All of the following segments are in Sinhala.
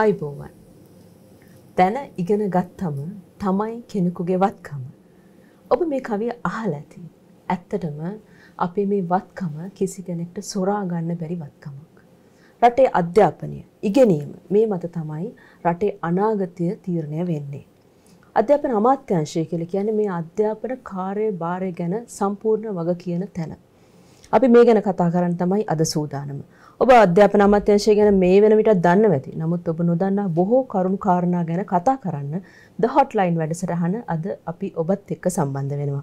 අයිබෝවන්. දැන ඉගෙන ගත්තම තමයි කෙනෙකුගේ වත්කම. ඔබ මේ කවිය අහල ඇති. ඇත්තටම අපේ මේ වත්කම කිසි කෙනෙක්ට සොරාගන්න බැරි වත්කමක්. රටේ අධ්‍යාපනය ඉගෙනීම මේ මත තමයි රටේ අනාගතය තීරණය වෙන්නේ. අධ්‍යාපන අමාත්‍යංශය කියල කියන මේ අධ්‍යාපන කාරය භාරය ගැන සම්පූර්ණ වග කියන තැන. අපි මේ ගැන කතා කරන්න තමයි අද සූදානම. ඔබ අධ්‍යාපන අමාත්‍යංශය ගැන මේ වෙන විටත් දන්න ඇති. නමුත් ඔබ නොදන්නා බොහෝ කරුණු කාරණා ගැන කතා කරන්න The Hotline වැඩසටහන අද අපි ඔබත් එක්ක සම්බන්ධ වෙනවා.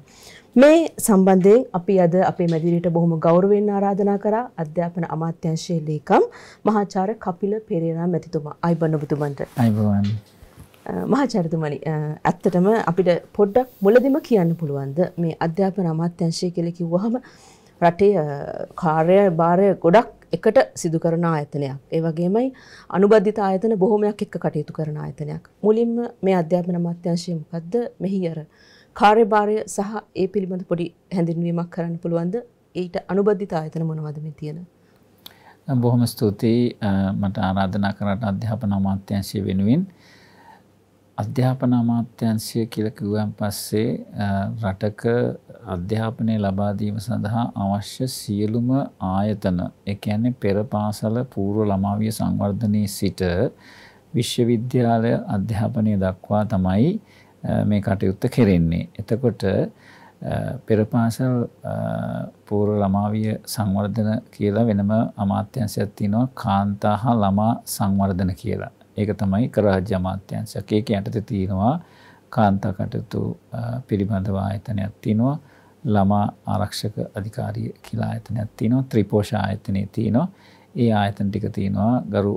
මේ සම්බන්ධයෙන් අපි අද අපේ මැදිරියට බොහොම ගෞරවයෙන් ආරාධනා කරා අධ්‍යාපන අමාත්‍යංශයේ ලේකම් මහාචාර්ය කපිල පෙරේරා මැතිතුමා. අයිබන් ඔබතුමන්ට. අයිබන්. මහාචාර්යතුමනි ඇත්තටම අපිට පොඩ්ඩක් මුලදිම කියන්න පුළුවන්ද මේ අධ්‍යාපන අමාත්‍යංශය කියලා කිව්වහම රටේ කාර්ය භාරය ගොඩක් එකට සිදු කරන ආයතනයක්. ඒ වගේමයි අනුබද්ධිත ආයතන බොහොමයක් එක්ක කටයුතු කරන ආයතනයක්. මුලින්ම මේ අධ්‍යාපන අමාත්‍යාංශය මොකද්ද? මෙහියර කාර්යභාරය සහ ඒ පිළිබඳ පොඩි හැඳින්වීමක් කරන්න පුළුවන්ද? ඊට අනුබද්ධිත ආයතන මොනවද මේ තියෙන? බොහොම ස්තුතියි මට ආරාධනා කරට අධ්‍යාපන අමාත්‍යංශය වෙනුවෙන්. අධ්‍යාපන අමාත්‍යංශය කියලා කිව්වන් පස්සේ රටක අධ්‍යාපනය ලබා දීම සඳහා අවශ්‍ය සියලුම ආයතන ඒ කියන්නේ පෙර පාසල පූර්ව ළමාවිය සංවර්ධනයේ සිට විශ්වවිද්‍යාල අධ්‍යාපනය දක්වා තමයි මේ කටයුත්ත කෙරෙන්නේ. එතකොට පෙර පාසල් පූර්ව ළමාවිය සංවර්ධන කියලා වෙනම අමාත්‍යංශයක් තියෙනවා කාන්තා හා ළමා සංවර්ධන කියලා. ඒක තමයි කරාජ්‍ය අමාත්‍යංශයක්. ඒක යටතේ තියෙනවා කාන්තා කටයුතු පිළිබඳව ආයතනයක් තියෙනවා. ළමා ආරක්ෂක අධිකාරිය කියලා ආයතනයක් තියෙනවා. ත්‍රිපෝෂ ආයතනය තියෙනවා. ඒ ආයතන ටික තියෙනවා ගරු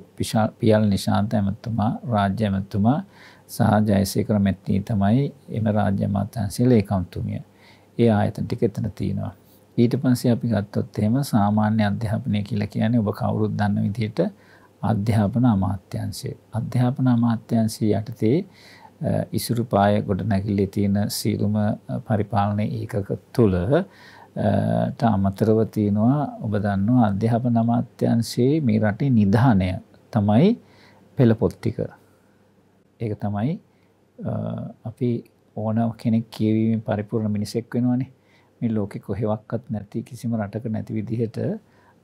පියල් නිශාන්ත ඇමතුමා රාජ්‍ය ඇමතුමා සහ ජයසේකර මැත්තිී තමයි එම රාජ්‍ය අමාත්‍යංශයේ ලේකම්තුමිය. ඒ ආයතන ටික එතන තියෙනවා. ඊට පස්සේ අපි ගත්තොත් එහෙම සාමාන්‍ය අධ්‍යාපනය කියලා කියන්නේ ඔබ කවුරුත් දන්න විදිහට අධ්‍යාපන අමාත්‍යංශය. අධ්‍යාපන අමාත්‍යංශය යටතේ ඉසුරුපාය ගොඩනැගිල්ලේ තියෙන සීලුම පරිපාලනය ඒකක තුළ අමතරව තියෙනවා ඔබ දන්නවා අධ්‍යාපන අමාත්‍යංශයේ මේ රටේ නිධානය තමයි පෙළපොත්තික. ඒක තමයි අපි ඕන කෙනෙක් කියවීම පරිපූර්ණ මිනිසෙක් වෙනවානේ මේ ලෝකෙ කොහෙවක්වත් නැති කිසිම රටක නැති විදිහට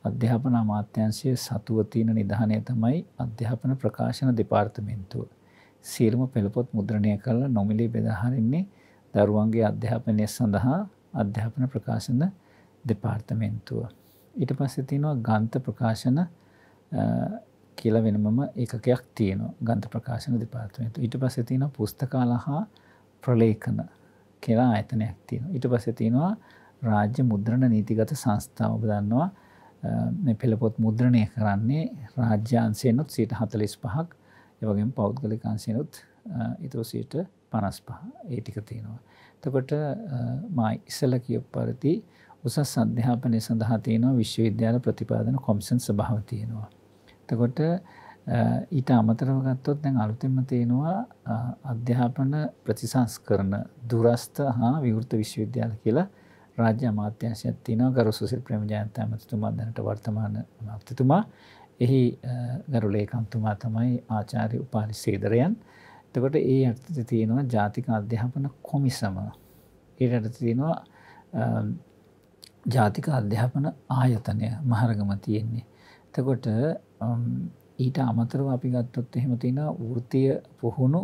අධ්‍යාපන අමාත්‍යංශයේ සතුව තියෙන නිධානය තමයි අධ්‍යාපන ප්‍රකාශන දෙපාර්තමේන්තුව. සියලුම පෙළපොත් මුද්‍රණය කරලා නොමිලේ බෙදා හරින්නේ දරුවන්ගේ අධ්‍යාපනය සඳහා අධ්‍යාපන ප්‍රකාශන දෙපාර්තමේන්තුව. ඊට පස්සේ තියෙනවා ගන්ත ප්‍රකාශන කියලා වෙනමම ඒකකයක් තියෙනවා ගන්ත ප්‍රකාශන දෙපාර්තමේන්තුව. ඊට පස්සේ තියෙනවා පුස්තකාලා හා ප්‍රලේඛන කියලා ආයතනයක් තියෙනවා. ඊට පස්සේ තියෙනවා රාජ්‍ය මුද්‍රණ නීතිගත සංස්ථාව ඔබ දන්නවා පෙළපොත් මුද්‍රණය කරන්නේ රාජ්‍යාන්සයනුත් සීට හතලිස් පහක් එවගේ පෞද්ගලිකාන්සයනුත් ඉතුසීට පනස් පහ ඒටික තියෙනවා. තකොට මයි ඉසල කියප පරිති උසස් අධ්‍යාපනය සඳහා තියෙනවා විශ්වවිද්‍යාල ප්‍රතිපාදන කොම්සන් සභාව තියෙනවා. තකොට ඊට අමතරව ගත්තොත් දැන් අලුතිම තියෙනවා අධ්‍යාපන ප්‍රතිසංස් කරන දුරස්ථ හා විවෘත විශ්වවිද්‍යාල කියලා රාජ්‍ය අමාත්‍යංශයක් තියෙනවා ගරු සුසිල් ප්‍රේමජයන්ත ඇමතිතුමා දැනට වර්තමාන අමාත්‍යතුමා එහි ගරු ලේකම්තුමා තමයි ආචාර්ය උපාලි සේදරයන් එතකොට ඒ අර්ථ තියෙනවා ජාතික අධ්‍යාපන කොමිසම ඒ අට තියෙනවා ජාතික අධ්‍යාපන ආයතනය මහරගම තියෙන්නේ එතකොට ඊට අමතරව අපි ගත්තොත් එහෙම තියෙන වෘතිය පුහුණු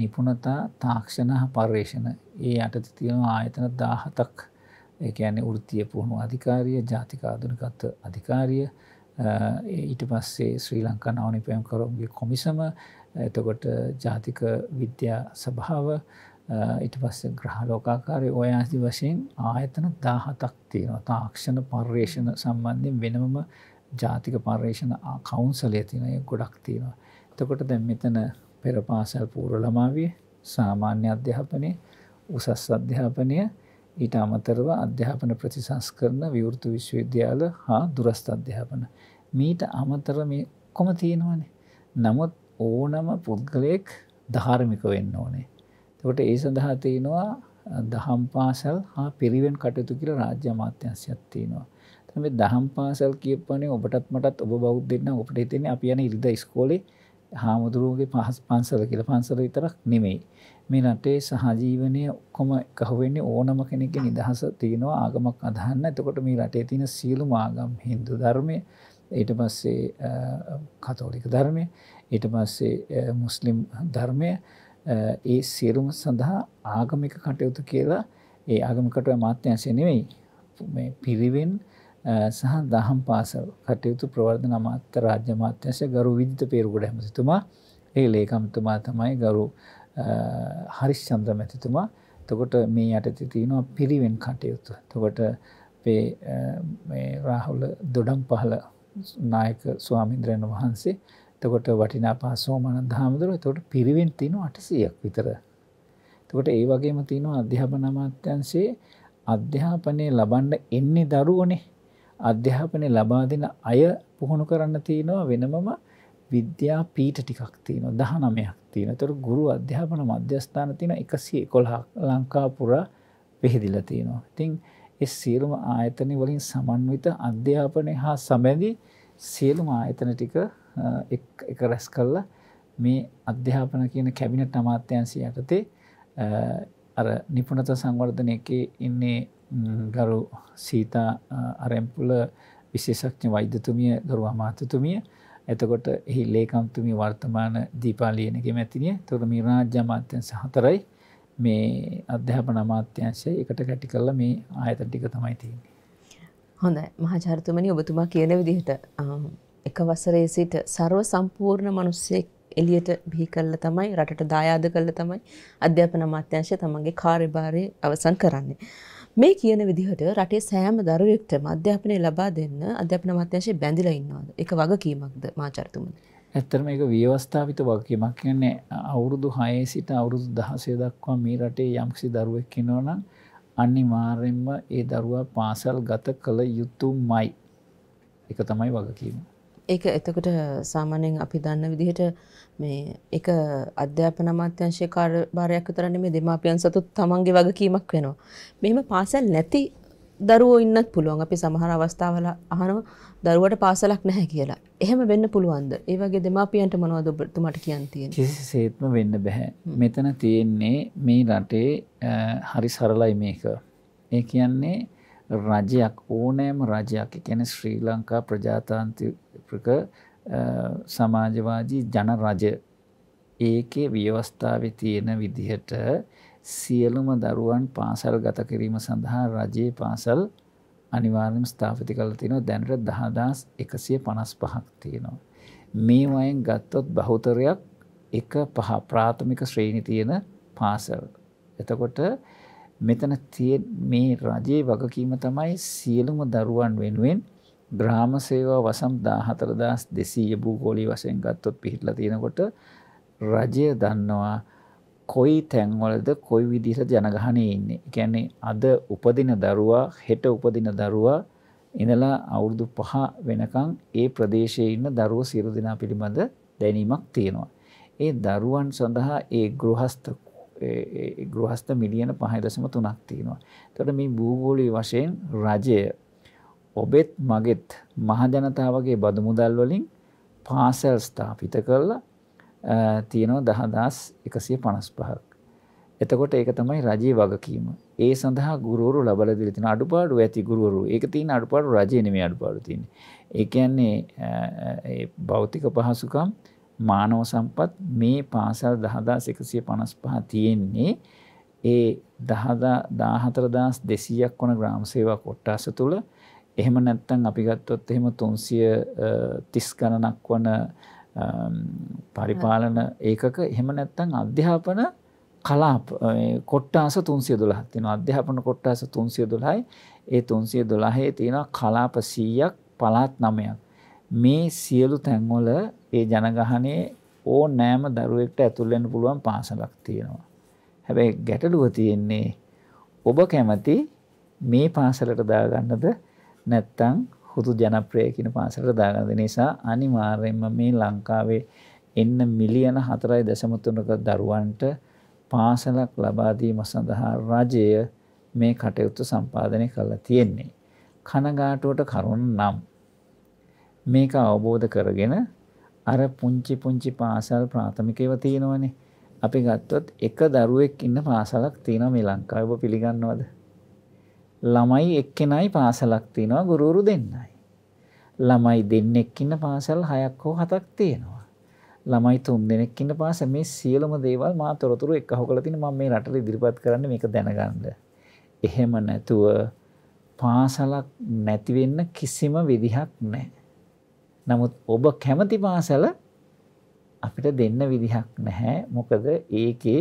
නිපුණතා තාක්ෂණ පර්යේෂණ ඒ අයට තියෙන ආයතන දාහතක් ඒඇන ෘතිය පුහුණු අධිකාරිය ජාතික ආදුනිකත්ව අධිකාරිය ඊට පස්සේ ශ්‍රී ලංකා නවනිපයම් කරුම්ගේ කොමිසම එතකොට ජාතික විද්‍යා සභාව ඉට පස්ස ග්‍රහලෝකාකාරය ඔය ඇති වශයෙන් ආයතන දාහතක් තියෙනවා තාක්ෂණ පර්යේෂණ සම්බන්ධයෙන් වෙනමම ජාතික පර්යේෂණ කවුන්සලය තිනය ගොඩක් තියෙනවා. එතකොට දැම් මෙතන පෙරපාසල් පූර ළමාවිය සාමාන්‍ය අධ්‍යාපනය උසස් අධ්‍යාපනය ඊට අමතරව අධ්‍යාපන ප්‍රතිසංස්කරන විවෘතු විශ්වවිද්‍යාල හා දුරස්ථ අධ්‍යාපන. මීට අමතර කොම තියෙනවනේ. නමුත් ඕනම පුද්ගලයෙක් ධාර්මික වෙන්න ඕනේ. තකොට ඒ සඳහා තියෙනවා දහම් පාසල් හා පිරිවෙන් කටයුතු කියල රාජ්‍ය මාත්‍යංශයක් තියෙනවා. මේ දහම් පාසල් කියපනේ ඔබටත් මටත් ඔබ බෞද්ධන්න ඔපට හිතෙන අප යන ඉරිද ස්කෝලේ හාමුදුරුවගේ පහස් පන්සල කියල පන්සල විතරක් නෙමෙයි. මේ රටේ සහජීවනය ඔක්කොම කහුවෙන්නේ ඕනම කෙනෙක නිදහස තියෙනවා ආගමක් අදහන්න එතකොට මේ රටේ තියෙන සියලු මාගම් හින්දු ධර්මය ඊට පස්සේ කතෝලික ධර්මය ඊට පස්සේ මුස්ලිම් ධර්මය ඒ සියලුම සඳහා ආගමික කටයුතු කියලා ඒ ආගමිකට මාත්‍යංශය නෙවෙයි පිරිවෙන් සහ දහම් පාසල් කටයුතු ප්‍රවර්ධන අමාත්‍ය රාජ්‍ය මාත්‍යංශය ගරු විජිත පේරුගොඩ හැමසිතුමා ඒ ලේකම්තුමා තමයි ගරු හරිශ්චන්ද්‍ර මැතිතුමා තකොට මේ යටති තියෙනවා පිරිවෙන් කටයුතු. තකොට රාහුල දොඩම් පහල නායක ස්වාමින්ද්‍රයන් වහන්සේ තකොට වටිනා පාසෝ මන දහමුදුර තොට පිරිවෙන් තින අටසයක් විතර. තකොට ඒ වගේම තියනවා අධ්‍යාපනමාත්‍යන්සේ අධ්‍යාපනය ලබන්ඩ එන්නේ දරුවනේ අධ්‍යාපනය ලබාදින අය පුහුණු කරන්න තියෙනවා වෙනමම විද්‍යා පීට ටිකක් තියෙනවා දහනමයක් තියෙන තොර ගුරු අධ්‍යාපන මධ්‍යස්ථාන තියෙන එකසිේ කොල්හ ලංකාපුරා පිහිදිල තියෙනවා. ඉතිං එ සියලුම ආයතන වලින් සමන්විත අධ්‍යාපනය හා සමැදි සියලුම ආයතන ටික එක රැස් කල්ල මේ අධ්‍යාපන කියන කැබිනට අමාත්‍යන්සි යටතේ අර නිපුණත සංවර්ධනය එක ඉන්නේ ගරු සීතා අරැම්පුල විශේෂක්ඥ වෛද්‍යතුමිය ගරු අමාතතුමිය එතකොට එහි ලේකම්තුමි වර්තමාන දීපාලියනගේ මැතිනිය තොර මේ රාජ්‍ය අමාත්‍යංශ හතරයි මේ අධ්‍යාපන අමාත්‍යංශය එකට කැටි කල්ල මේ ආයතන ටික තමයි තියෙන්නේ. හොඳයි මහාචාර්යතුමනි ඔබතුමා කියන විදිහට එක වසරේ සිට ਸਰව සම්පූර්ණ මිනිස්සෙක් එළියට බිහි කරලා තමයි රටට දායාද කරලා තමයි අධ්‍යාපන අමාත්‍යංශය තමන්ගේ කාර්යභාරය අවසන් කරන්නේ. මේ කියන විදිහට රටේ සෑම දරුවෙක්ටම අධ්‍යාපනය ලබා දෙන්න අධ්‍යාපන අමාත්‍යංශය බැඳිලා ඉන්නවද? ඒක වගකීමක්ද මාචාර්යතුමනි? ඇත්තටම ඒක ව්‍යවස්ථාපිත වගකීමක්. කියන්නේ අවුරුදු 6 සිට අවුරුදු 16 දක්වා මේ රටේ යම්කිසි දරුවෙක් ඉන්නවා නම් අනිවාර්යෙන්ම ඒ දරුවා පාසල් ගත කළ යුතුමයි. ඒක තමයි වගකීම. ඒක එතකොට සාමාන්‍යයෙන් අපි දන්න විදිහට මේ එක අධ්‍යාපන අමාත්‍යංශයේ කාර්යභාරයක් විතරනේ මේ දෙමාපියන් සතු තමන්ගේ වගකීමක් වෙනවා. මෙහෙම පාසල් නැති දරුවෝ ඉන්නත් පුළුවන්. අපි සමහර අවස්ථාවල අහනවා දරුවට පාසලක් නැහැ කියලා. එහෙම වෙන්න පුළුවන්ද? ඒ වගේ දෙමාපියන්ට මොනවද ඔබතුමාට කියන්න තියෙන්නේ? කිසිසේත්ම වෙන්න බෑ. මෙතන තියෙන්නේ මේ රටේ හරි සරලයි මේක. ඒ කියන්නේ රජයක් ඕනෑම රජයක් එකැන ශ්‍රී ලංකා ප්‍රජාතාන්තික සමාජවාදී ජන රජ ඒකේ ව්‍යවස්ථාව තියෙන විදිහට සියලුම දරුවන් පාසල් ගත කිරීම සඳහා රජයේ පාසල් අනිවාර්යම ස්ථාපති කළ තියෙනවා දැනට දහදාස් එකසිය පනස් පහක් තියෙනවා. මේ වයෙන් ගත්තොත් බහුතරයක් එක පහ ප්‍රාථමික ශ්‍රේණි තියෙන පාසල්. එතකොට මෙතන මේ රජයේ වගකීම තමයි සියලුම දරුවන් වෙනුවෙන් ග්‍රාම සේවා වසම් 14000 200 භූගෝලීය වශයෙන් ගත්තොත් පිළිහිලා තිනකොට රජය දන්නවා කොයි තැන්වලද කොයි විදිහට ජනගහනය ඉන්නේ. කියන්නේ අද උපදින දරුවා හෙට උපදින දරුවා ඉඳලා අවුරුදු 5 වෙනකන් ඒ ප්‍රදේශයේ ඉන්න දරුවෝ සියලු දෙනා පිළිබඳ දැනීමක් තියෙනවා. ඒ දරුවන් සඳහා ඒ ගෘහස්ත ගෘහස්ත මිලියන පහයි දසම තුනක් තියෙනවා. තොට මේ භූගෝලී වශයෙන් රජය ඔබෙත් මගෙත් මහජනතාවගේ බදමුදල් වලින් පාසැල් ස්ථාපිත කරලා තියෙනවා දහදස් එකසිය පනස් පහක්. එතකොට ඒක තමයි රජී වගකීම ඒ සඳහා ගුරුවරු ලබල දෙල තින අඩුපාඩු ඇති ගුරුවරු ඒක තියන අඩුපාඩු රජයනම අඩුපාඩු තියන්නේ ඒ කියන්නේ භෞතික පහසුකම් මානව සම්පත් මේ පාසල් දහදාස් එකසිය පනස් පහ තියෙන්නේ ඒ දාහතරදාස් දෙසීයක් වන ග්‍රාම සේවා කොට්ටාස තුළ එහෙම නැත්තන් අපිගත්තොත් එහෙම තුන්සිය තිස් ගණනක් වන පරිපාලන ඒකක එහෙම නැත්තං අධ්‍යාපන කලාප කොට්ටාස තුන්සිය දුළහත් තින අධ්‍යාපන කොට්ටාස තුන්සිය දුළහයි ඒ තුන්සිය දුළහේ තියෙන කලාප සීයක් පලාත් නමයක් මේ සියලු තැන්වල ඒ ජනගහනේ ඕනෑම දරුවෙක්ට ඇතුල් වෙන්න පුළුවන් පාසලක් තියෙනවා. හැබැයි ගැටලුව තියෙන්නේ ඔබ කැමති මේ පාසලට දාගන්නද නැත්නම් හුදු ජනප්‍රිය කියන පාසලට දාගන්නද? නිසා අනිවාර්යයෙන්ම මේ ලංකාවේ එන්න මිලියන 4.3ක දරුවන්ට පාසලක් ලබා දීම සඳහා රජය මේ කටයුතු සම්පාදනය කරලා තියෙන්නේ. කනගාටුවට කරුණ නම් මේක අවබෝධ කරගෙන අර පුංචි පුංචි පාසල් ප්‍රාථමිකව තියෙනවනේ. අපි ගත්තොත් එක දරුවෙක් ඉන්න පාසලක් තියෙනවා මේ ලංකාව ඔබ පිළිගන්නවද? ළමයි එක්කෙනයි පාසලක් තියෙනවා ගුරුවරු දෙන්නයි. ළමයි දෙන්නෙක් ඉන්න පාසල් 6ක් හෝ 7ක් තියෙනවා. ළමයි තුන් දෙනෙක් ඉන්න පාසල් මේ සියලුම දේවල් මා තොරතුරු එක්ක අහු කරලා තින මම මේ රටට ඉදිරිපත් කරන්න මේක දැනගන්න. එහෙම නැතුව පාසලක් නැති වෙන්න කිසිම විදිහක් නැහැ. නමුත් ඔබ කැමති පාසල අපිට දෙන්න විදිහක් නැහැ මොකද ඒකේ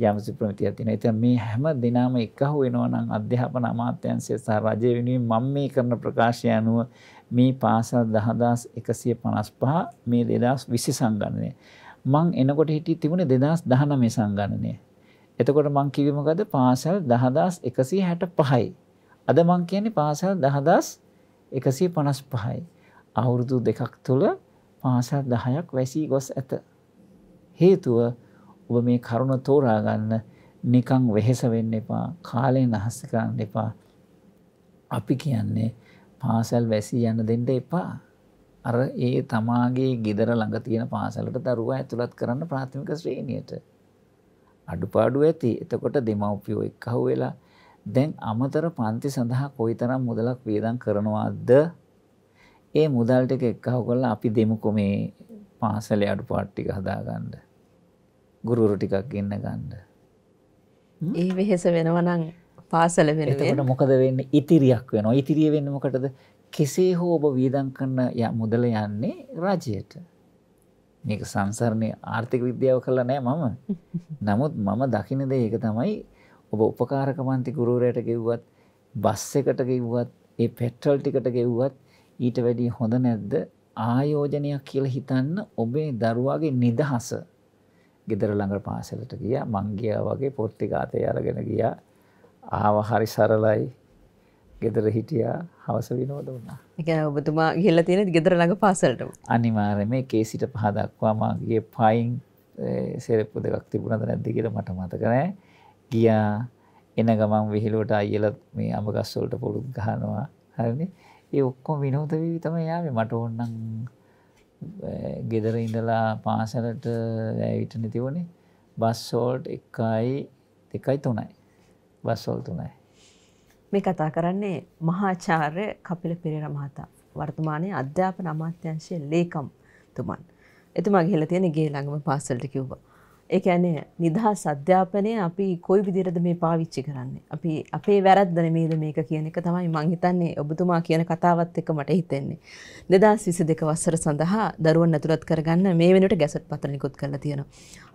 යම්සි ප්‍රමිතියක් තියෙනවා. ඉතින් මේ හැම දිනම එකහු වෙනවා නම් අධ්‍යාපන අමාත්‍යාංශය සහ රජය වෙනුවෙන් මම මේ කරන ප්‍රකාශය අනුව මේ පාසල් 10155 මේ 2020 සංගණනය. මං එනකොට හිටියේ තිබුණේ 2019 සංගණනය. එතකොට මං කිව්වේ මොකද පාසල් 10165යි. අද මං කියන්නේ පාසල් 10155යි. අවුරුදු දෙකක් තුළ පාසල් දහයක් වැසී ගොස් ඇත. හේතුව ඔබ මේ කරුණ තෝරාගන්න නිකං වෙහෙස වෙන්න එපා කාලය නහස්සකරන්න එපා අපි කියන්නේ පාසැල් වැසී යන්න දෙන්න එපා අර ඒ තමාගේ ගෙදර ළඟ තියෙන පාසලට දරුවා ඇතුළත් කරන්න ප්‍රාථමික ශ්‍රේණියට අඩුපාඩු ඇති එතකොට දෙමව්පියෝ එක්කහුවෙලා දැන් අමතර පන්ති සඳහා කොයිතරම් මුදලක් වේදන් කරනවාද ඒ මුදල් ටික එක්කහො කරලා අපි දෙමුකෝ මේ පාසලේ අඩුපාඩු ටික හදාගන්න. ගුරුවරු ටිකක් ඉන්න ගන්න. ඒ වෙහෙස වෙනවා නම් පාසල වෙනුවෙන්. එතකොට මොකද වෙන්නේ? ඉතිරියක් වෙනවා. ඉතිරිය වෙන්නේ මොකටද? කෙසේ හෝ ඔබ වියදම් කරන මුදල යන්නේ රජයට. මේක සංසරණේ ආර්ථික විද්‍යාව කළා නෑ මම. නමුත් මම දකින දේ ඒක තමයි ඔබ උපකාරක මන්ති ගුරුවරයාට කිව්වත් බස් එකට කිව්වත් ඒ පෙට්‍රල් ටිකට කිව්වත් ඊට වැඩිය හොඳ නැද්ද ආයෝජනයක් කියලා හිතන්න ඔබේ දරුවාගේ නිදහස ගෙදර ළඟ පාසලට ගියා මං ගියා වගේ පොත් ටික අතේ අරගෙන ගියා ආව හරි සරලයි ගෙදර හිටියා හවස විනෝද වුණා. ඒක ඔබතුමා ගිහලා තියෙන ගෙදර ළඟ පාසලටම. අනිවාර්යයෙන් මේ කේසිට පහ දක්වා මාගේ පයින් සෙරෙප්පු දෙකක් තිබුණාද නැද්ද කියලා මට මතක නෑ. ගියා එන ගමන් විහිළුවට අයියලා මේ අඹ ගස් වලට පොලු ගහනවා. හරිනේ. ඒ ඔක්කොම විනෝද වී තම යාවේ මට ඔන්නම් ගෙදර ඉඳලා පාසලට ඇවිටන තිබුණේ බස්සෝල්ට් එකයි දෙකයි තුනයි බස්සෝල් තුනයි මේ කතා කරන්නේ මහාචාර්ය කපිල පෙරේර මහතා වර්තමානයේ අධ්‍යාපන අමාත්‍යංශයේ ලේකම් තුමන් එතුමා ගිහලා තියෙන ගේ ළඟම පාසලට කිව්වා ඒ කියන්නේ නිදහස් අධ්‍යාපනය අපි කොයි විදිහටද මේ පාවිච්චි කරන්නේ? අපි අපේ වැරද්ද නෙමෙයිද මේක කියන එක තමයි මම හිතන්නේ ඔබතුමා කියන කතාවත් එක්ක මට හිතෙන්නේ. 2022 වසර සඳහා දරුවන් ඇතුළත් කරගන්න මේ වෙනුවට ගැසට් පත්‍ර නිකුත් කරලා තියෙනවා.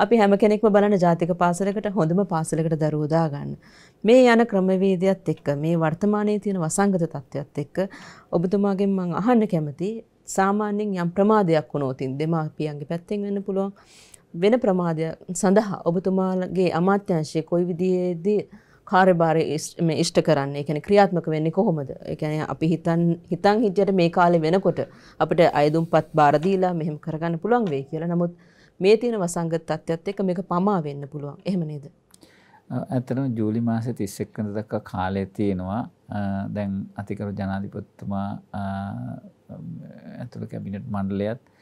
අපි හැම කෙනෙක්ම බලන ජාතික පාසලකට හොඳම පාසලකට දරුවෝ දාගන්න. මේ යන ක්‍රමවේදයත් එක්ක මේ වර්තමානයේ තියෙන වසංගත තත්ත්වයත් එක්ක ඔබතුමාගෙන් මම අහන්න කැමතියි සාමාන්‍යයෙන් යම් ප්‍රමාදයක් වුණොතින් දෙමාපියන්ගේ පැත්තෙන් වෙන්න පුළුවන් වෙන ප්‍රමාදය සඳහා ඔබතුමාගේ අමාත්‍යංශය කොයි විදියේදී කාර්යභාරය ඉෂ්ට කරන්නේ එකන ක්‍රියාත්මක වෙන්නේ කොහොමද එකන අපි හිතන් හිතන් හිටියට මේ කාලෙ වෙනකොට අපට අයදුම් පත් බාරදීලා මෙහෙම කරගන්න පුළුවන් වේ කියලා නමුත් මේ තියෙන වසංගත තත්ත්වයත් එක්ක මේක පමා වෙන්න පුළුවන් එහෙම නේද ඇත්තටම ජූලි මාසේ 31 වෙනිදා දක්වා කාලය තියෙනවා දැන් අතිකරු ජනාධිපතිතුමා ඇතුළු කැබිනට් මණ්ඩලයත්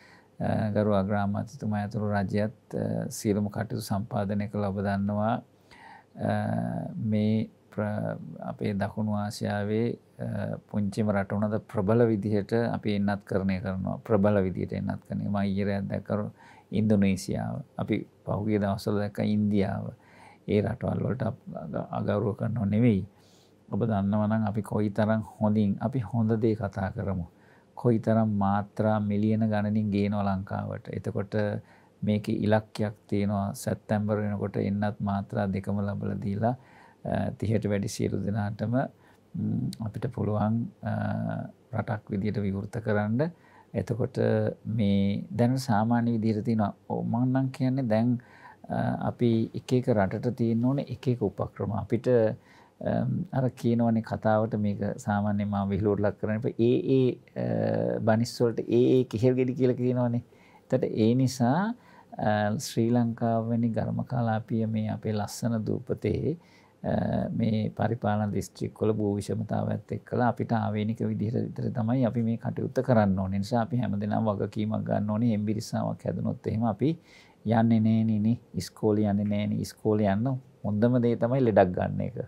ගරු අග්‍රාමාත්‍යතුමා ඇතුළු රජයත් සියලුම කටයුතු සම්පාධනය කළ ඔබ දන්නවා මේ අපේ දකුණු ආසියාවේ පුංචිම රටවනද ප්‍රබල විදිහට අපි එන්නත් කරණය කරනවා ප්‍රබල විදිහට එන්නත් කනේ ම ඉරයක් දැකරු ඉන්දුනීසියාව අපි පහුගේ දවසල දැක ඉන්දියාව ඒ රටවල් වලට අගෞරුව කරනවා නෙවෙයි ඔබ දන්නවනම් අපි කොයි තරම් හොඳින් අපි හොඳ දේ කතා කරමු කොයි තරම් මාත්‍රා මිලියන ගණනින් ගේනවා ලංකාවට. එතකොට මේක ඉලක්කයක් තියෙනවා සැත්තැම්බර් වෙනකොට එන්නත් මාත්‍රා දෙකම ලබල දීලා තිහට වැඩි සියලු දෙනාටම අපිට පුළුවන් රටක් විදියට විවෘත කරන්න එතකොට මේ දැන් සාමාන්‍ය විදිහට තියෙන ඕමන්නම් කියන්නේ දැන් අපි එක එක රටට තියෙන්න ඕන එක එක උපක්‍රම අපිට අර කියනවනේ කතාවට මේක සාමාන්‍යයෙන් මම විහිළුවට ලක් කරන ඉතින් ඒ ඒ බනිස් වලට ඒ ඒ කෙහෙල් ගෙඩි කියලා කියනවනේ. එතකොට ඒ නිසා ශ්‍රී ලංකාව වැනි ඝර්ම කලාපීය මේ අපේ ලස්සන දූපතේ මේ පරිපාලන දිස්ත්‍රික්කවල භූ විෂමතාවයත් එක්කලා අපිට ආවේනික විදිහට විතර තමයි අපි මේ කටයුත්ත කරන්න ඕනේ. නිසා අපි හැමදෙනාම වගකීමක් ගන්න ඕනේ. එම්බිරිස්සාවක් හැදුනොත් එහෙම අපි යන්නේ නෑනේ නේ. ඉස්කෝලේ යන්නේ නෑනේ. ඉස්කෝලේ යන්න හොඳම දේ තමයි ලෙඩක් ගන්න එක.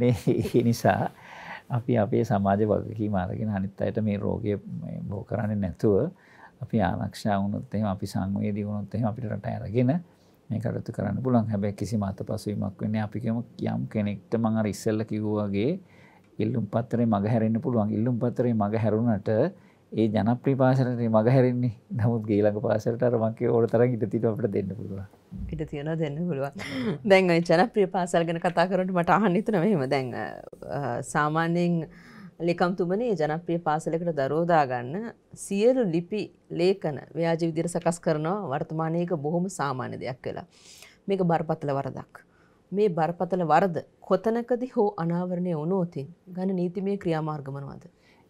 මේ ඒ නිසා අපි අපේ සමාජ වගකීම අරගෙන අනිත් අයට මේ රෝගය බෝ කරන්නේ නැතුව අපි ආරක්ෂා වුණොත් එහෙම අපි සංවේදී වුණොත් එහෙම අපිට රට අරගෙන මේ කටයුතු කරන්න පුළුවන්. හැබැයි කිසිම අතපසුවීමක් වෙන්නේ අපි කියමු යම් කෙනෙක්ට මම අර ඉස්සෙල්ලා කිව්වා වගේ ඉල්ලුම් පත්‍රේ මග හැරෙන්න පුළුවන්. ඉල්ලුම් පත්‍රේ මග හැරුණාට ඒ ජනප්‍රී පාසලට මගහැරෙන්නේ නමුත් ගේලඟ පාසලට රමක්ක ඕට තර ඉට තිට අපට දෙන්න පුළුව ඉට තියෙන දෙන්න පුළුව දැන් ජනප්‍රිය පාසල් ගැන කතා කරට මට අහන්නිතන මෙහෙම දැන් සාමාන්‍යයෙන් ලෙකම්තුමනේ ජනප්‍රිය පාසලකට දරෝදාගන්න සියලු ලිපි ලේකන ව්‍යාජ විදිර සකස් කරනවා වර්තමානයක බොහොම සාමාන්‍ය දෙයක් වෙලා මේක බරපතල වරදක්. මේ බරපතල වරද කොතනකදි හෝ අනාවරණය වනෝතින් ගණ නීතිමය ක්‍රියාමාර්ගමනවාද.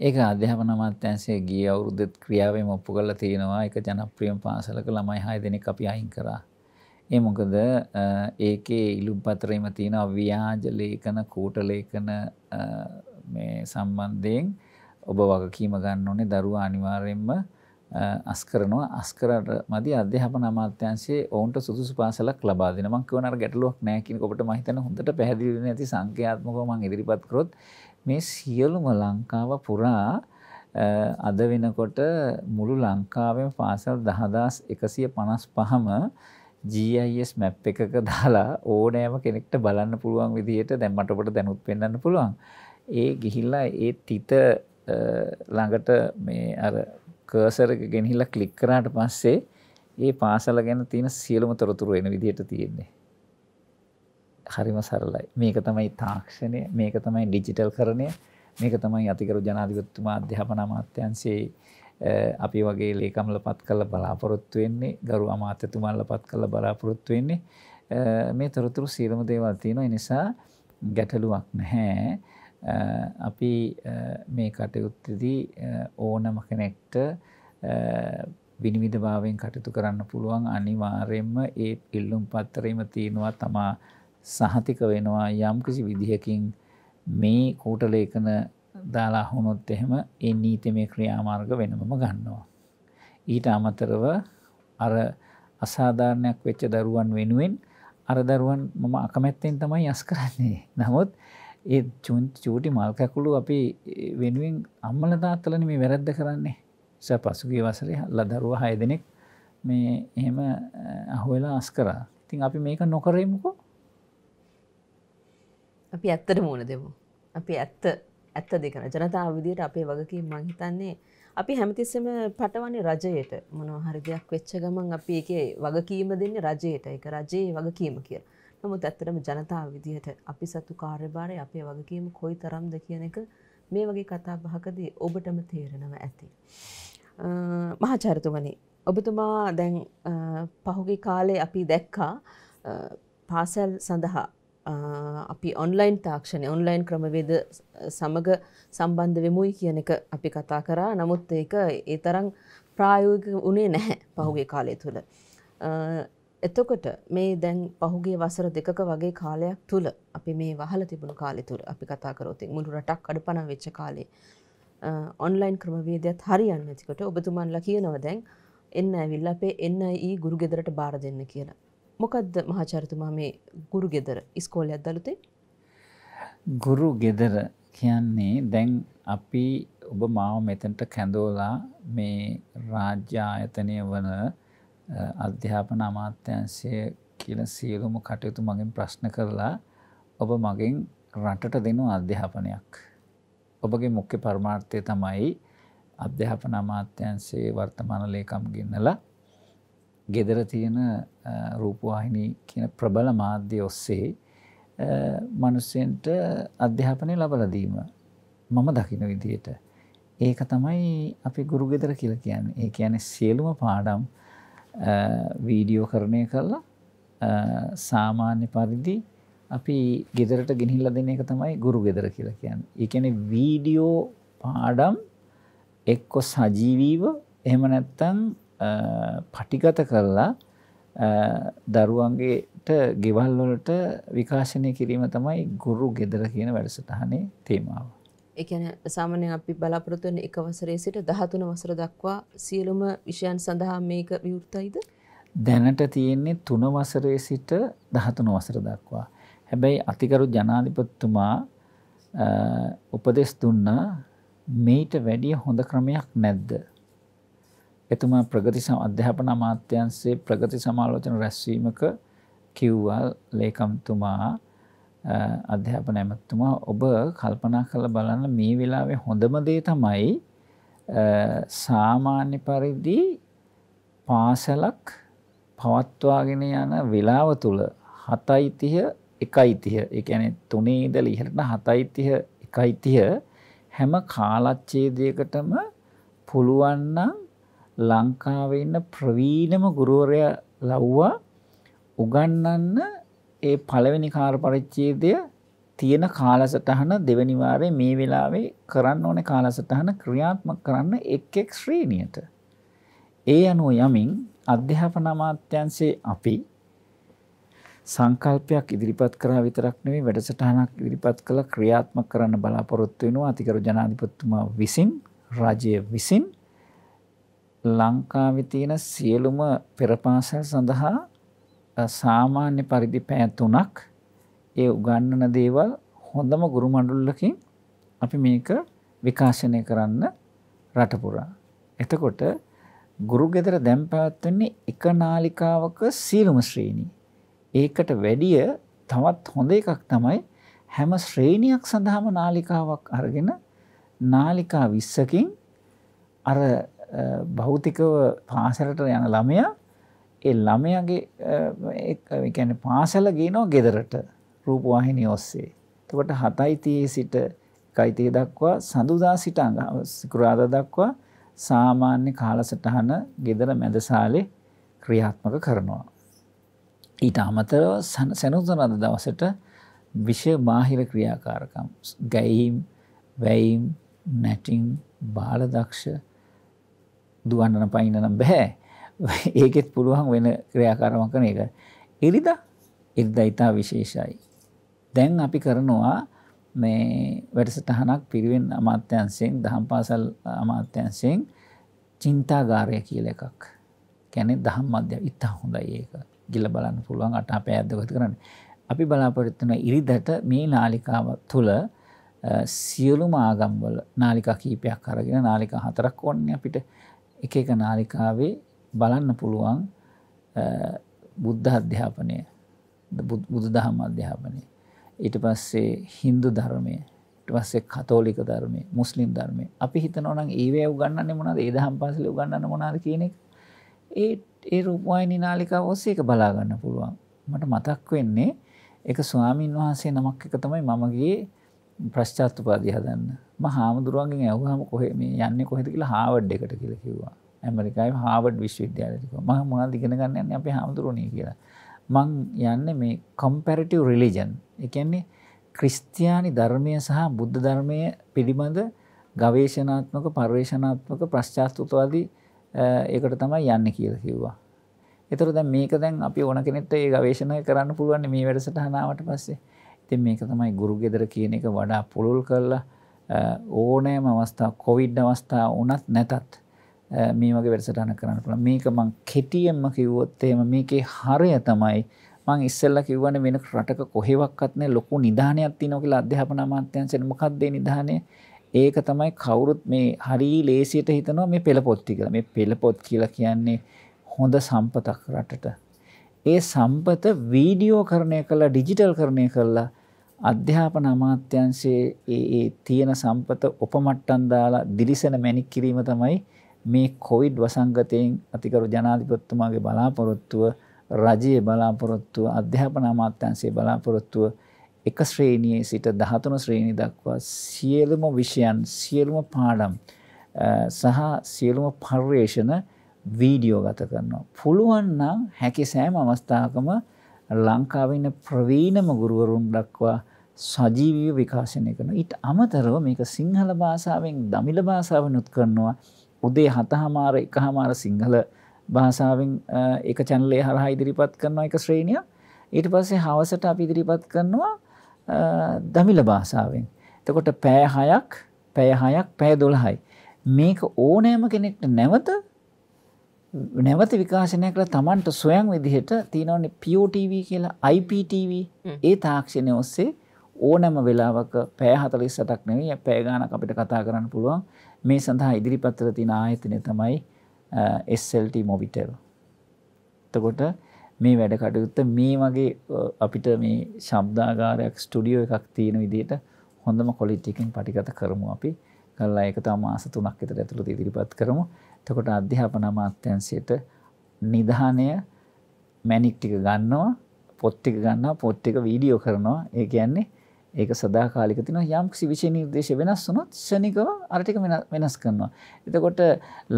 ඒක අධ්‍යාපන අමාත්‍යාංශයේ ගිය අවුරුද්දේ ක්‍රියාවෙන් ඔප්පු කරලා තියෙනවා ඒක ජනප්‍රියම පාසලක ළමයි 6 දෙනෙක් අපි අයින් කරා. ඒ මොකද ඒකේ ඉලුම්පතරේම තියෙන ව්‍යාජ ලේඛන කූට ලේඛන මේ සම්බන්ධයෙන් ඔබ වගකීම ගන්න ඕනේ දරුවා අනිවාර්යයෙන්ම අස් කරනවා අස් කරාට මදි අධ්‍යාපන අමාත්‍යාංශයේ ඔවුන්ට සුදුසු පාසලක් ලබා දෙනවා. මම කියවන අර ගැටලුවක් නැහැ කියන කොට මම හිතන්නේ හොඳට පැහැදිලි වෙන්නේ නැති සංඛ්‍යාත්මකව මම ඉදිරිපත් කරොත් මේ සියලුම ලංකාව පුරා අද වෙනකොට මුළු ලංකාවෙන් පාසල් දහදස් එකසිය පනස් පහම GIS මැප් එකක දාලා ඕනෑම කෙනෙක්ට බලන්න පුළුවන් විදිහයට දැම්මටපට දැනුත් පෙන්න්න පුළුවන්. ඒ ගිහිල්ලා ඒ තිත ළඟට මේ අර කර්සර ගෙනහිල්ලා ක්ලික් කරාට පස්සේ ඒ පාසල ගැන තියෙන සියලුම තොරතුරු එන විදිහට තියෙන්නේ. හරිම සරලයි මේක තමයි තාක්ෂණය මේක තමයි ඩිජිටල් කරණය මේක තමයි අතිකරු ජනාධිපත්තුමා අධ්‍යාපන අමාත්‍යන්සේ අපි වගේ ලේකම්ල පත් කල බලාපොරොත්තු වෙන්නේ ගරු අමාත්‍යතුමල්ල පත් කල බලාපොරොත්තු වෙන්නේ මේ තොරතුරු සීරම දේවල් තියෙනවා නිසා ගැටලුවක් නැහැ අපි මේ කටයුත්තදී ඕනම කෙනෙක්ට විනිවිධ භාවෙන් කටයුතු කරන්න පුළුවන් අනිවාර්යෙන්ම ඒ ඉල්ලුම් පත්තරේම තියෙනවා තමා සහතික වෙනවා යම් කිසි විදිහකින් මේ කෝටලේඛන දාලා හුනොත් එහෙම ඒ නීතිමය ක්‍රියාමාර්ග වෙනමම ගන්නවා. ඊට අමතරව අර අසාධාරණයක් වෙච්ච දරුවන් වෙනුවෙන් අර දරුවන් මම අකමැත්තෙන් තමයි යස් කරන්නේ. නමුත් ඒ චූටි මල් කැකුළු අපි වෙනුවෙන් අම්මල තාත්තලන මේ වැරද්ද කරන්නේ. ස පසුගේ වසරේ ලදරුව හය දෙනෙක් මේ එහෙම අහුවෙලා අස්කරා. ඉතින් අපි මේක නොකරෙමුකෝ අපි ඇත්තට මූුණ දෙමු. අපි ඇත්ත ඇත්ත දෙකන ජනතා විදියට අපේ වගකී මංහිතන්නේ අපි හැමතිස්සම පටවන්නේ රජයට මොන හරිදයක් වෙච්ච ගමන් අපි එක වගකීම දෙන්න රජයට එක රජයේ වගකීම කිය. නමුත් ඇත්තරම ජනතාව විදිහට අපි සතු කාර්යභාරය අපේ වගකීම කොයි තරම්ද කියන එක මේ වගේ කතා බහකදී ඔබටම තේරෙනව ඇති. මහචරතුමනි ඔබතුමා දැන් පහුගේ කාලේ අපි දැක්කා පාසැල් සඳහා අපි ඔන්ලයින් තාක්ෂණය ඔන්ලයින් ක්‍රමවේද සමඟ සම්බන්ධ වෙමුයි කියන එක අපි කතා කරා නමුත් ඒක ඒ තරම් ප්‍රායෝග වනේ නැහැ පහුගේ කාලය තුළ. එතකොට මේ දැන් පහුගේ වසර දෙකක වගේ කාලයක් තුළ අපි මේ වහල තිබුණු කාලෙ තුළ අපි කතාකරෝතින් මුළු රටක් අඩ පන වෙච්ච කාලේ ඔන්ලයින් ක්‍රමවේදයක් හරියන්න ඇතිකට ඔබතුමන්ලා කියනව දැන් එන්න ඇවිල්ල අපේ එන්න ඒ ගුරු ගෙදරට බාර දෙන්න කියලා මොකක්ද මහාචාරතුමා මේ ගුරු ගෙදර ඉස්කෝලයක් දළුතේ ගුරු ගෙදර කියන්නේ දැන් අපි ඔබ මාව මෙතැන්ට කැඳෝලා මේ රාජ්‍යායතනය වන අධ්‍යාපන අමාත්‍යංශය කියන සියලුම කටයුතු මගින් ප්‍රශ්න කරලා ඔබ මගින් රටට දෙනු අධ්‍යාපනයක්. ඔබගේ මුඛ්‍ය පරමාර්ථය තමයි අධ්‍යාපන අමාත්‍යංශයේ වර්තමාන ලේකම් ගෙන්නලා ගෙදර තියෙන රූපවාහිනී කියන ප්‍රබල මාධ්‍ය ඔස්සේ මනුස්සෙන්ට අධ්‍යාපනය ලබලදීම මම දකින විදියට. ඒක තමයි අපි ගුරුගෙදර කියල කියන්න ඒ ඇන සියලුම පාඩම් වීඩියෝ කරණය කරලා සාමාන්‍ය පරිදි අපි ගෙදරට ගිනිල්ල දෙන එක තමයි ගුරු ගෙදර කියලා කියන්න. එකන වීඩියෝ පාඩම් එක්කො සජීවීව එහෙම නැත්තං පටිගත කරලා දරුවන්ගේට ගෙවල් වලට විකාශනය කිරීම තමයි ගුරු ගෙදර කියන වැඩසටහනේ තේමාව. ඒ කියන්නේ සාමාන්‍යයෙන් අපි බලාපොරොත්තු වෙන එක වසරේ සිට 13 වසර දක්වා සියලුම විෂයන් සඳහා මේක විවෘතයිද? දැනට තියෙන්නේ 3 වසරේ සිට 13 වසර දක්වා. හැබැයි අතිගරු ජනාධිපතිතුමා උපදෙස් දුන්න මේට වැඩිය හොඳ ක්‍රමයක් නැද්ද? එතුමා ප්‍රගති අධ්‍යාපන අමාත්‍යන්සේ ප්‍රගති සමාලෝචන රැස්වීමක කිව්වල් ලේකම්තුමා අධ්‍යාපන ඇමත්තුමා ඔබ කල්පනා කළ බලන්න මේ වෙලාවේ හොඳම දේ තමයි සාමාන්‍ය පරිදි පාසලක් පවත්වාගෙන යන වෙලාව තුළ හතයිතිය එකයිතිය එකන තුනේ ඉදල ඉහරන හතයිතිය එකයිතිය හැම කාලච්චේදයකටම පුළුවන්නම් ලංකාවේ ඉන්න ප්‍රවීණම ගුරුවරයා ලව්වා උගන්නන්න ඒ පළවෙනි කාල පරිච්ඡේදය තියෙන කාලසටහන දෙවැනි වාරේ මේ වෙලාවේ කරන්න ඕනේ කාලසටහන ක්‍රියාත්මක කරන්න එක් එක් ශ්‍රේණියට. ඒ අනුව යමින් අධ්‍යාපන අමාත්‍යාංශයේ අපි සංකල්පයක් ඉදිරිපත් කරා විතරක් නෙවෙයි වැඩසටහනක් ඉදිරිපත් කළ ක්‍රියාත්මක කරන්න බලාපොරොත්තු වෙනවා අතිගරු ජනාධිපතිතුමා විසින් රජය විසින් ලංකාවේ තියෙන සියලුම පෙරපාසල් සඳහා සාමාන්‍ය පරිදි පැය 3ක් ඒ උගන්වන දේවල් හොඳම ගුරු මඬුල්ලකින් අපි මේක විකාශනය කරන්න රට පුරා. එතකොට ගුරු ගෙදර දැන් පැවැත්වෙන්නේ එක නාලිකාවක සීලම ශ්‍රේණී. ඒකට වැඩිය තවත් හොඳ එකක් තමයි හැම ශ්‍රේණියක් සඳහාම නාලිකාවක් අරගෙන නාලිකා 20කින් අර භෞතිකව පාසලට යන ළමයා ඒ ළමයගේ ගැන පාසල ගේනෝ ගෙදරට රූපවාහිනි ඔස්සේ. තකොට හතයිතියේ සිට එකයිතිය දක්වා සඳුදා සිට සිකුරාද දක්වා සාමාන්‍ය කාලසටහන ගෙදර මැදසාලේ ක්‍රියාත්මක කරනවා. ඊට අමතරව සැනුදනද දවසට විෂය බාහිර ක්‍රියාකාරකම් ගැයිම් වැයිම් නැටිං බාලදක්ෂ දුවන්න පයින්න නම් බෑ. ඒකෙත් පුළුවන් වෙන ක්‍රියාකාරකම් කරන එක. ඉරිදා ඉරිදා ඊට විශේෂයි. දැන් අපි කරනවා මේ වැඩසටහනක් පිරිවෙන් අමාත්‍යංශයෙන් දහම් පාසල් අමාත්‍යංශයෙන් චින්තාගාරය කියලා එකක්. කියන්නේ දහම් මධ්‍ය ඉතා හොඳයි ඒක. ගිල බලන්න පුළුවන් අට අපේ ඇද්දගත කරන්න. අපි බලාපොරොත්තු වෙන ඉරිදට මේ නාලිකාව තුළ සියලුම ආගම්වල නාලිකා කීපයක් අරගෙන නාලිකා හතරක් ඕන්නේ අපිට. එක එක නාලිකාවේ බලන්න පුළුවන් බුද්ධ අධ්‍යාපනය බුදු දහම් අධ්‍යාපනය ඊට පස්සේ හින්දු ධර්මය පස්සේ කතෝලික ධර්මය මුස්ලිම් ධර්මය අපි හිතනවනම් ඒවය උගන්න මොනද ඒ දහම් පාසල උගන්න මොනාද කියනෙක් ඒ ඒ රූපවායිනි නාලිකා ඔස්සේ එක බලාගන්න පුළුවන් මට මතක් වෙන්නේ එක ස්වාමීන් වහන්සේ නමක් එක තමයි මමගේ ප්‍රශ්චාත්තුපාදී හදන්න ම හාමුදුරුවන්ගෙන් ඇහුහම කොහෙ මේ යන්න කොහෙද කියලා හාවඩ් එකට කියල කිව්වා ඇමරිකායි හාවඩ් විශ්වවිද්‍යාලතික ම මොනද ඉගෙන ගන්න අප හාමුදුරුණය කියලා මං යන්න මේ කොම්පැරටව් රිලිජන් එකන්නේ ක්‍රිස්තියානි ධර්මය සහ බුද්ධ ධර්මය පිළිබඳ ගවේශනාත්මක පර්වේශනාත්මක ප්‍රශ්චාස්තුතවාදී ඒකට තමයි යන්න කියල කිව්වා එතර දැ මේක දැන් අපි ඕන කෙනෙට ඒ ගවේශණය කරන්න පුළුවන් මේ වැඩසටහනාවට පස්සේ ඉතින් මේක තමයි ගුරු ගෙදර කියන එක වඩා පුළුල් කරලා ඕනෑම අවස්ථා කොවිඩ් අවස්ථා වුණත් නැතත් මේ වගේ වැඩසටහන කරන්න පුළුවන්. මේක මං කෙටියෙන්ම කිව්වොත් එහෙම මේකේ හරය තමයි මං ඉස්සෙල්ලා කිව්වනේ වෙන රටක කොහෙවත් නැහැ ලොකු නිධානයක් තියෙනවා කියලා අධ්‍යාපන අමාත්‍යාංශයෙන් මොකක්ද ඒ නිධානය? ඒක තමයි කවුරුත් මේ හරි ලේසියට හිතනවා මේ පෙළපොත් කියලා. මේ පෙළපොත් කියලා කියන්නේ හොඳ සම්පතක් රටට. ඒ සම්පත වීඩියෝ කරණය කළා ඩිජිටල් කරණය කළා අධ්‍යාපන අමාත්‍යංශයේ ඒ ඒ තියෙන සම්පත උපමට්ටම් දාලා දිලිසෙන මැණික් කිරීම තමයි මේ කොවිඩ් වසංගතයෙන් අතිගරු ජනාධිපතිතුමාගේ බලාපොරොත්තුව රජයේ බලාපොරොත්තුව අධ්‍යාපන අමාත්‍යංශයේ බලාපොරොත්තුව එක ශ්‍රේණියේ සිට 13 ශ්‍රේණි දක්වා සියලුම විෂයන් සියලුම පාඩම් සහ සියලුම පර්යේෂණ වීඩියෝ ගත කරනවා. පුළුවන් නම් හැකි සෑම අවස්ථාවකම ලංකාවේ ඉන්න ප්‍රවීණම ගුරුවරුන් දක්වා සජීවීව විකාශනය කරනවා. ඊට අමතරව මේක සිංහල භාෂාවෙන් දමිළ භාෂාවෙනුත් කරනවා. උදේ 7:00 1:00 සිංහල භාෂාවෙන් එක channel එක හරහා ඉදිරිපත් කරනවා එක ශ්‍රේණියක්. ඊට පස්සේ හවසට අපි ඉදිරිපත් කරනවා දමිළ භාෂාවෙන්. එතකොට පැය 6ක් පැය 6ක් පැය 12යි. මේක ඕනෑම කෙනෙක්ට නැවත නැවත විකාශනය කළ තමන්ට සොයන් විදිහට තියෙනවන්නේ පියෝටව කියලා IPTV ඒ තාක්ෂණය ඔස්සේ ඕනෑම වෙලාවක පෑ හතලිස්සටක් නෙවී පෑගාන අපිට කතා කරන්න පුළුවන් මේ සඳහා ඉදිරිපත්තර තින ආයතනය තමයි SLT මොවිටල් තකොට මේ වැඩ කටයුත්ත මේ වගේ අපිට මේ ශබ්දාගාරයක් ස්ටුඩියෝ එකක් තියෙන විදිට හොඳම කොලිට්ටිකින් පටිගත කරමු අපි කල්ලා එක තම ආස තුනක් එතර ඇතුළු ඉදිරිපත් කරමු එතකොට අධ්‍යාපන අමාත්‍යාංශයට නිධානය මැනික් ටික ගන්නවා පොත් ටික ගන්නවා පොත් ටික වීඩියෝ කරනවා ඒ කියන්නේ ඒක සදාකාලික තියෙනවා යම් කිසි විෂය නිර්දේශ වෙනස් වුණොත් ශනිකව අර ටික වෙනස් කරනවා. එතකොට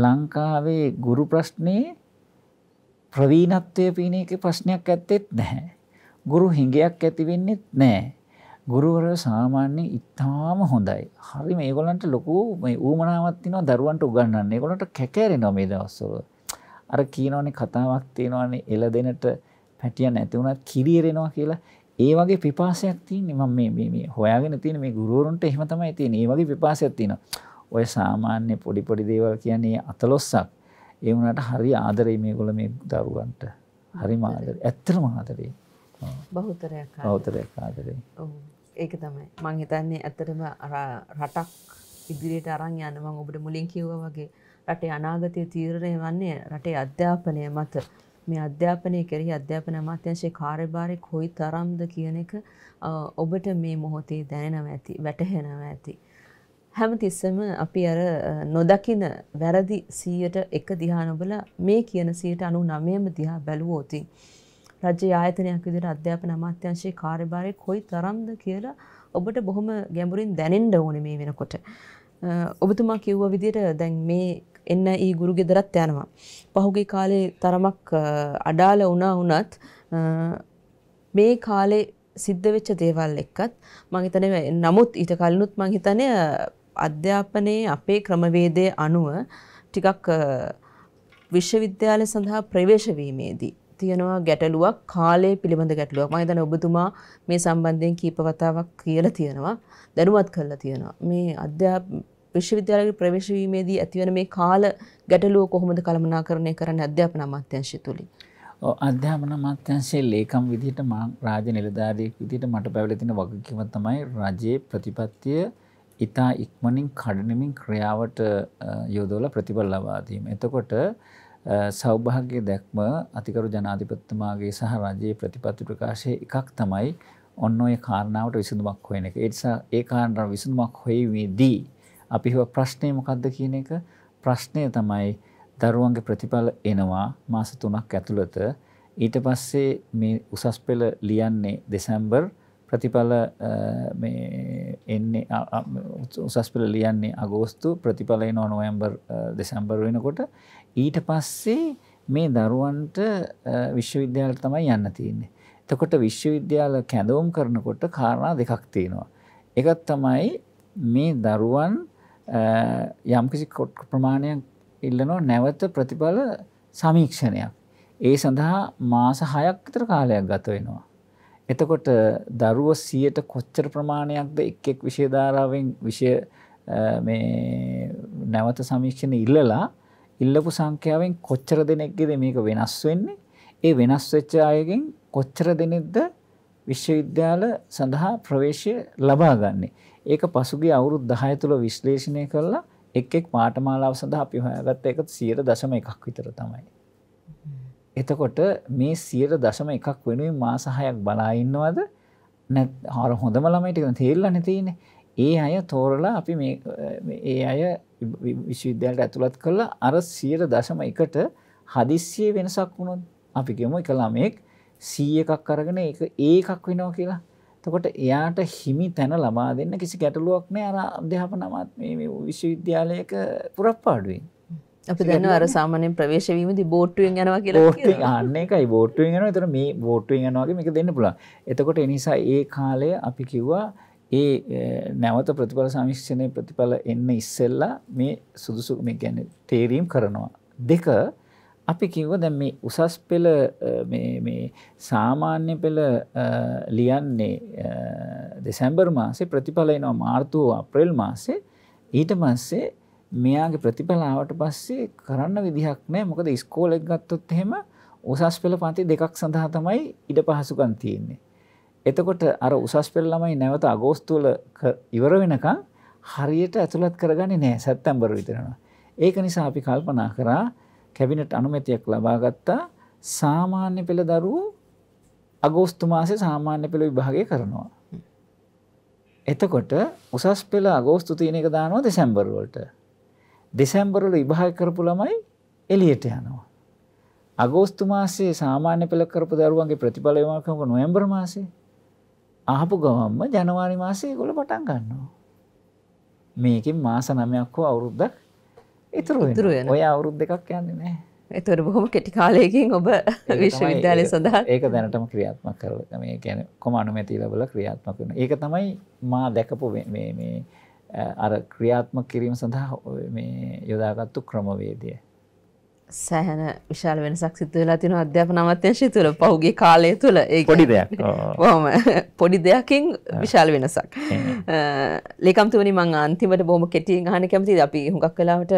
ලංකාවේ ගුරු ප්‍රශ්නේ ප්‍රවීණත්වයේ පින එකේ ප්‍රශ්නයක් ඇත්තෙත් නැහැ. ගුරු හිඟයක් ඇති වෙන්නෙත් නැහැ. ගුරුවරය සාමාන්‍ය ඉතාම හොඳයි. හරි මේගොලන්ට ලොකු ඌමනාවත්තින දරුවන්ට උගන්නන්න ගොලට කැකෑරෙන නොමේ දවස්සව. අර කියීනවනේ කතාවක් තියෙනවානේ එල දෙනට පැටිය නැතිවුණත් කිරියරෙනවා කියලා ඒ වගේ පිපාසයක් තියන්නේ මම මේ හොයාගෙන තියෙන මේ ගුරුවරුන්ට එහෙමතම ඇතින් ඒ වගේ පිපාසයක් තියෙන. ඔය සාමාන්‍ය පොඩිපොඩි දේවල් කියන්නේ අතලොස්සක් ඒ වුණට හරි ආදරේ මේ ගොල මේ දරුවන්ට හරි මාදර ඇත්තර මාදරේ බෞතරයක් ආදරේ. ඒක තමයි මං හිතන්නේ ඇත්තටම රටක් ඉදිරියට අරං යන්න මං ඔබට මුලින් කිව්ව වගේ රටේ අනාගතය තීරණය වන්නේ රටේ අධ්‍යාපනය මත මේ අධ්‍යාපනය කෙරෙහි අධ්‍යාපන අමාත්‍යංශයේ කාර්යභාරය කොයි තරම්ද කියන එක ඔබට මේ මොහොතේ දැනෙනවා ඇති වැටහෙනවා ඇති හැමතිස්සම අපි අර නොදකින වැරදි 100ට 1 දිහා නොබලා මේ කියන 199ම දිහා බැලුවොතින් රජ්‍ය ආයතනයක් විදිහට අධ්‍යාපන අමාත්‍යාංශයේ කාර්යභාරය කොයි තරම්ද කියලා ඔබට බොහොම ගැඹුරින් දැනෙන්න ඕනේ මේ වෙනකොට. ඔබතුමා කිව්වා විදිහට දැන් මේ එන්න ඊ ගුරු ගෙදරත් යනවා. පහුගිය කාලේ තරමක් අඩාල වුණා වුණත් මේ කාලේ සිද්ධ වෙච්ච දේවල් එක්කත් මම හිතන්නේ නමුත් ඊට කලිනුත් මම හිතන්නේ අධ්‍යාපනයේ අපේ ක්‍රමවේදය අනුව ටිකක් විශ්වවිද්‍යාල සඳහා ප්‍රවේශවීමේදී තියෙනවා ගැටලුවක් කාලය පිළිබඳ ගැටලුවක් මම හිතන්නේ ඔබතුමා මේ සම්බන්ධයෙන් කීප වතාවක් කියලා තියෙනවා දැනුවත් කරලා තියෙනවා මේ අධ්‍යාප විශ්වවිද්‍යාලයේ ප්‍රවේශ වීමේදී ඇතිවන මේ කාල ගැටලුව කොහොමද කළමනාකරණය කරන්න අධ්‍යාපන අමාත්‍යංශය තුලින් අධ්‍යාපන අමාත්‍යංශයේ ලේකම් විදිහට මම රාජ්‍ය නිලධාරියෙක් විදිහට මට පැවැළේ තියෙන වගකීම තමයි රජයේ ප්‍රතිපත්තිය ඊතා ඉක්මනින් කඩනමින් ක්‍රියාවට යොදවලා ප්‍රතිඵල ලබා දීම. එතකොට සෞභාග්‍ය දැක්ම අතිකරු ජනාධිපත්තුමාගේ සහ රජයේ ප්‍රතිපත්ති ප්‍රකාශය එකක් තමයි ඔන්න ඔය කාරණාවට විසඳුමක් හොයන එක එනිසා ඒ කාරණාව විසඳුමක් හොයවේදී අපි හව ප්‍රශ්නය මොකක්ද කියන එක ප්‍රශ්නය තමයි දරුවන්ගේ ප්‍රතිඵල එනවා මාස තුනක් ඇතුළත ඊට පස්සේ මේ උසස් පෙළ ලියන්නේ දෙසැම්බර් ප්‍රතිඵල එන්නේ උසස් පෙළ ලියන්නේ අගෝස්තු ප්‍රතිඵල එනවා නොවැම්බර් දෙසැම්බර් වෙනකොට ඊට පස්සේ මේ දරුවන්ට විශ්වවිද්‍යාලට තමයි යන්න තියෙන්නේ. එතකොට විශ්වවිද්‍යාල කැඳවුම් කරනකොට කාරණා දෙකක් තියෙනවා. එකක් තමයි මේ දරුවන් යම්කිසි ප්‍රමාණයක් ඉල්ලනවා නැවත ප්‍රතිඵල සමීක්ෂණයක්. ඒ සඳහා මාස 6ක් විතර කාලයක් ගත වෙනවා. එතකොට දරුවෝ 100ට කොච්චර ප්‍රමාණයක්ද එක් එක් විෂය ධාරාවෙන් විෂය මේ නැවත සමීක්ෂණ ඉල්ලලා ඉල්ලපු සංඛ්‍යාවෙන් කොච්චර දෙනෙක්ගෙද මේක වෙනස් වෙන්නේ ඒ වෙනස් වෙච්ච අයගෙන් කොච්චර දෙනෙක්ද විශ්වවිද්‍යාල සඳහා ප්‍රවේශය ලබා ගන්නේ ඒක පසුගිය අවුරුදු 10 තුල විශ්ලේෂණය කරලා එක් එක් පාඨමාලාව සඳහා අපි හොයාගත්ත එක 100.1ක් විතර තමයි එතකොට මේ 100.1ක් වෙනුවෙන් මාස 6ක් බලා ඉන්නවද නැත් හොඳම ළමයි ටික තේරෙලා නැතිනේ ඒ අය තෝරලා අපි ඒ අය විශ්විද්‍යලට ඇතුළත් කළ අර සියයට දශම එකට හදිස්සිය වෙනසක් වුණොත් අපි ගෙම එකළමෙක් සීය එකක් අරගෙන ඒ ඒකක් වෙනවා කියලා තකොට එයාට හිමි තැන ලබා දෙන්න කිසි ගැටලුවක් නෑ අර අධ්‍යාපන අමාත්මේ විශ්වවිද්‍යාලයක පුරප්පාඩුවෙන් අපි දැන අර සාමානෙන් ප්‍රවේශවීමද බෝට්ටුවෙන් යනවා කියලා අන්න එකයි බෝට්ටුවෙන් යනවා එතන මේ බෝට්ටුවෙන් යනවාගේ මේක දෙන්න පුළුවන් එතකොට එනිසා ඒ කාලය අපි කිව්වා ඒ නැවත ප්‍රතිඵල සමික්ෂණය ප්‍රතිඵල එන්න ඉස්සෙල්ලා මේ සුදුසු මේ ගැන තේරීම් කරනවා. දෙක අපි කිව්ව දැ මේ උසස් පෙළ සාමාන්‍ය පෙළ ලියන්නේ දෙසැම්බර් මාසේ ප්‍රතිඵලයනවා මාර්තුව අප්‍රෙල් මාසේ ඊට මස්සේ මෙයාගේ ප්‍රතිඵලාවට පස්සේ කරන්න විදිහක් නෑ මොකද ස්කෝලෙක් ගත්තොත් එහෙම උසස් පෙළ පන්ති දෙකක් සඳහා තමයි ඉඩ පහසුකන් තියෙන්නේ. එතකොට අර උසස් පෙළ ළමයි නැවත අගෝස්තු වල ඉවර වෙනකන් හරියට ඇතුළත් කරගන්නේ නැහැ සැප්තැම්බර් විතරනවා. ඒක නිසා අපි කල්පනා කරා කැබිනට් අනුමැතියක් ලබා ගත්තා සාමාන්‍ය පෙළ දරුවෝ අගෝස්තු මාසේ සාමාන්‍ය පෙළ විභාගය කරනවා. එතකොට උසස් පෙළ අගෝස්තු තියෙන එක දානවා දෙසැම්බර් වලට. දෙසැම්බර් වල විභාග කරපු ළමයි එළියට යනවා. අගෝස්තු මාසේ සාමාන්‍ය පෙළ කරපු දරුවන්ගේ ප්‍රතිඵල යොමු කරන නොවැම්බර් මාසේ ආහපු ගමන්ම ජනවාරි මාසේ ඒගොල්ලෝ පටන් ගන්නවා. මේකෙන් මාස 9ක් හෝ අවුරුද්දක් ඉතුරු වෙනවා. ඔය අවුරුදු දෙකක් යන්නේ නැහැ. එතකොට බොහොම කෙටි කාලයකින් ඔබ විශ්වවිද්‍යාලය සඳහා ඒක දැනටම ක්‍රියාත්මක කරලා මේ කියන්නේ කොම අනුමැතිය ලැබලා ක්‍රියාත්මක වෙනවා. ඒක තමයි මා දැකපු මේ මේ අර ක්‍රියාත්මක කිරීම සඳහා මේ යොදාගත්තු ක්‍රමවේදය. සෑහන විශාල වෙනසක් සිත් වෙලා තින අධ්‍යාපන අමත්‍යංශය තුළ පහුගේ කාලය තුළ ඒ පොඩි දෙයක් හොම පොඩි දෙයකින් විශාල වෙනසක් ලේකම්තුවනි මං අන්තිමට බොහම කෙටියෙන් හන කැමති අපි හුඟක් කලාවට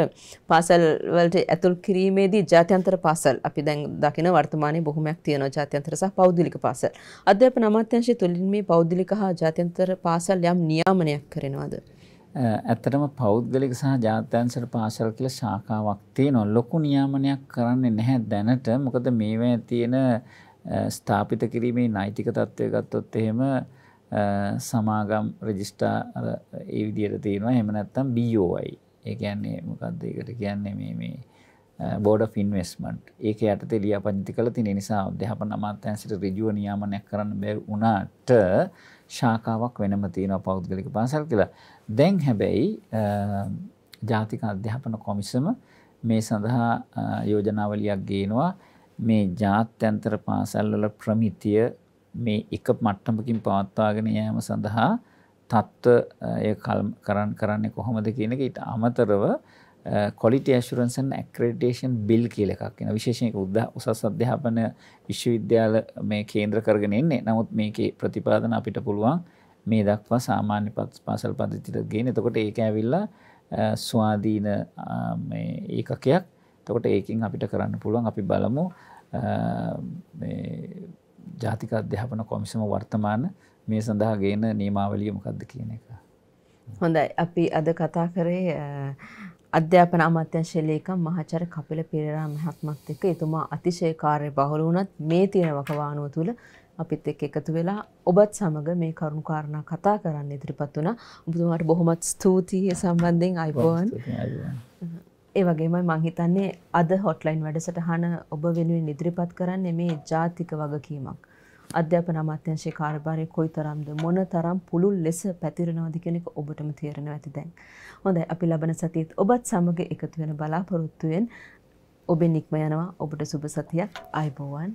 පාසල්වලට ඇතුල් කිරීමේදී ජාත්‍යන්තර පාසල් අපි දැන් දකින වර්තමානය බොහොමයක් තියෙන ජාත්‍යන්තර සහ පෞද්ගලික පාසල් අධ්‍යාපන අමාත්‍යංශය තුළින් මේ පෞද්ගලික හා ජාත්‍යන්තර පාසල් යම් නියාමනයක් කරනවාද ඇත්තටම පෞද්ගලික සහ ජාත්‍යන්තර පාසල් කියලා ශාඛාවක් තියෙනවා. ලොකු නියාමනයක් කරන්නේ නැහැ දැනට. මොකද මේවැය තියෙන ස්ථාපිත කිරීමේ නෛතික තත්ත්වය ගත්තොත් එහෙම සමාගම් රෙජිස්ට්‍රාර් ඒ විදිහට තියෙනවා. එහෙම නැත්නම් BOI. ඒ කියන්නේ මොකද්ද ඒකට කියන්නේ මේ මේ බෝඩ ෆින්වස්මට් ඒක යටතේ ලියාපදිති කළ තින නිසා අධ්‍යාපන අමාත්‍යන්සිට රිජුව නියාමනයක් කරන්න බැරි වුණාට ශාකාවක් වෙනම තියෙනවා පෞද්ගලික පාසල් කියලා. දැන් හැබැයි ජාතික අධ්‍යාපන කොමිසම මේ සඳහා යෝජනාවලියක් ගේනවා මේ ජාත්‍යන්තර පාසල්වල ප්‍රමිතිය මේ එක මට්ටමකින් පවත්වාගෙන යෑම සඳහා තත්ත්ව එය කරන්න කරන්නේ කොහොමද කියන එක ඊට අමතරව කොලිට ඇශුරන්සන් ඇක්‍රඩේෂන් බිල් කියල එකක් එන විශේෂයක උද්ද උසස් අධ්‍යාපන විශ්වවිද්‍යාල මේ කේන්ද්‍ර කරගෙන එන්නේ නමුත් මේකේ ප්‍රතිපාදන අපිට පුළුවන් මේ දක්වා සාමාන්‍ය පත් පාසල් පදිතිට ගෙන තකොට ඒක ඇවිල්ලා ස්වාධීන ඒකකයක් තකොට ඒකින් අපිට කරන්න පුළුවන් අපි බලමු ජාතික අධ්‍යාපන කොමිසම වර්තමාන මේ සඳහා ගේන නීමාවලිය මොකක්ද කියන එක. හොඳයි අපි අද කතා කරේ අධ්‍යාපන අමාත්‍යංශ ලේකම් මහාචාර්ය කපිල පෙරේරා මහත්මත් එක්ක එතුමා අතිශය කාර්ය බහුල වුණත් මේ තියෙන වකවානුව තුළ අපිත් එක් එකතු වෙලා ඔබත් සමග මේ කරුණු කාරණා කතා කරන්න ඉදිරිපත් වුණා. ඔබතුමාට බොහොමත් ස්තුතියි සම්බන්ධයෙන් අයිබෝන්. ඒ වගේම මං හිතන්නේ අද හොට්ලයින් වැඩසටහන ඔබ වෙනුවෙන් ඉදිරිපත් කරන්නේ මේ ජාතික වගකීමක්. අධ්‍යාපන අමාත්‍යංශයේ කාර්යභාරය කොයිතරම්ද මොනතරම් පුළුල් ලෙස පැතිරෙනවද කියන එක ඔබටම තේරෙනවා ඇති දැන්. හොඳයි අපි ලබන සතියේත් ඔබත් සමග එකතු වෙන බලාපොරොත්තුෙන් ඔබෙන් ඉක්ම යනවා ඔබට සුබ සතියක් ආයුබෝවන්.